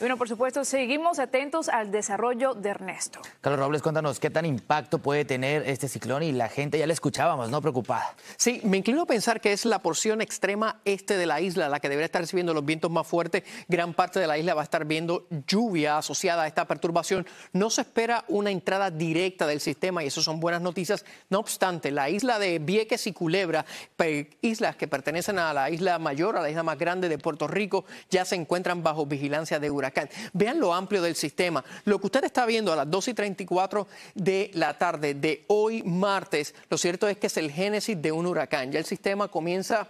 bueno, por supuesto, seguimos atentos al desarrollo de Ernesto. Carlos Robles, cuéntanos qué tan impacto puede tener este ciclón y la gente ya la escuchábamos, ¿no? Preocupada. Sí, me inclino a pensar que es la porción extrema este de la isla la que debería estar recibiendo los vientos más fuertes. Gran parte de la isla va a estar viendo lluvia asociada a esta perturbación. No se espera una entrada directa del sistema y eso son buenas noticias. No obstante, la isla de Vieques y Culebra, islas que pertenecen a la isla mayor, a la isla más grande de Puerto Rico, ya se encuentran bajo vigilancia de huracanes Vean lo amplio del sistema. Lo que usted está viendo a las 2 y 34 de la tarde de hoy martes, lo cierto es que es el génesis de un huracán. Ya el sistema comienza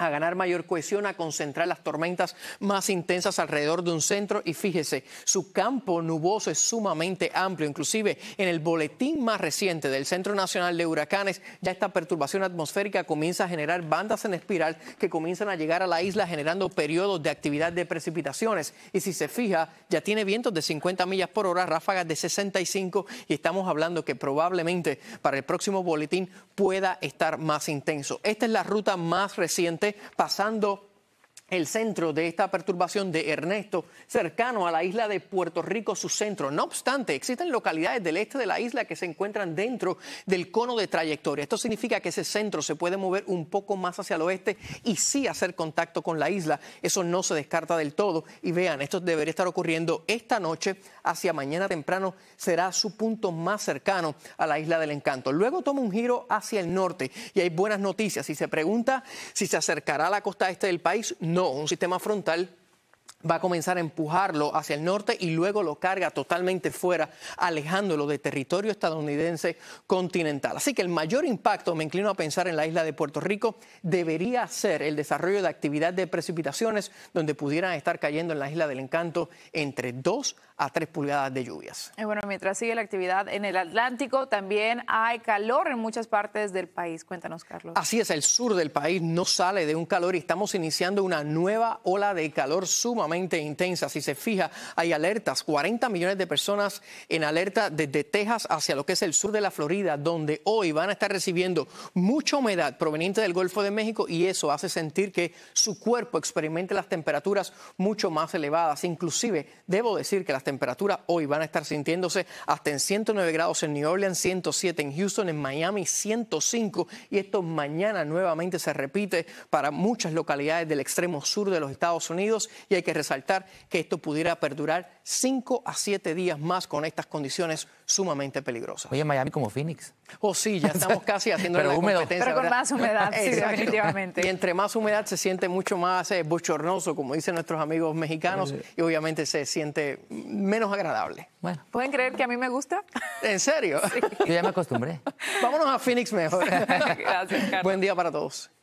a ganar mayor cohesión, a concentrar las tormentas más intensas alrededor de un centro y fíjese, su campo nuboso es sumamente amplio, inclusive en el boletín más reciente del Centro Nacional de Huracanes, ya esta perturbación atmosférica comienza a generar bandas en espiral que comienzan a llegar a la isla generando periodos de actividad de precipitaciones y si se fija, ya tiene vientos de 50 millas por hora, ráfagas de 65 y estamos hablando que probablemente para el próximo boletín pueda estar más intenso. Esta es la ruta más reciente pasando el centro de esta perturbación de Ernesto, cercano a la isla de Puerto Rico, su centro. No obstante, existen localidades del este de la isla que se encuentran dentro del cono de trayectoria. Esto significa que ese centro se puede mover un poco más hacia el oeste y sí hacer contacto con la isla. Eso no se descarta del todo. Y vean, esto debería estar ocurriendo esta noche, hacia mañana temprano será su punto más cercano a la isla del encanto. Luego toma un giro hacia el norte y hay buenas noticias. Si se pregunta si se acercará a la costa este del país, no, un sistema frontal va a comenzar a empujarlo hacia el norte y luego lo carga totalmente fuera, alejándolo de territorio estadounidense continental. Así que el mayor impacto, me inclino a pensar en la isla de Puerto Rico, debería ser el desarrollo de actividad de precipitaciones donde pudieran estar cayendo en la isla del encanto entre 2 a 3 pulgadas de lluvias. Y bueno, mientras sigue la actividad en el Atlántico, también hay calor en muchas partes del país. Cuéntanos, Carlos. Así es, el sur del país no sale de un calor y estamos iniciando una nueva ola de calor suma intensa. Si se fija, hay alertas, 40 millones de personas en alerta desde Texas hacia lo que es el sur de la Florida, donde hoy van a estar recibiendo mucha humedad proveniente del Golfo de México y eso hace sentir que su cuerpo experimente las temperaturas mucho más elevadas. Inclusive, debo decir que las temperaturas hoy van a estar sintiéndose hasta en 109 grados en New Orleans, 107 en Houston, en Miami 105 y esto mañana nuevamente se repite para muchas localidades del extremo sur de los Estados Unidos y hay que resaltar que esto pudiera perdurar cinco a siete días más con estas condiciones sumamente peligrosas. Oye, Miami como Phoenix. Oh, sí, ya estamos casi haciendo la competencia. Pero con más humedad, sí, definitivamente. Y entre más humedad se siente mucho más eh, bochornoso, como dicen nuestros amigos mexicanos, eh. y obviamente se siente menos agradable. Bueno. ¿Pueden creer que a mí me gusta? ¿En serio? Yo ya me acostumbré. Vámonos a Phoenix mejor. Buen día para todos.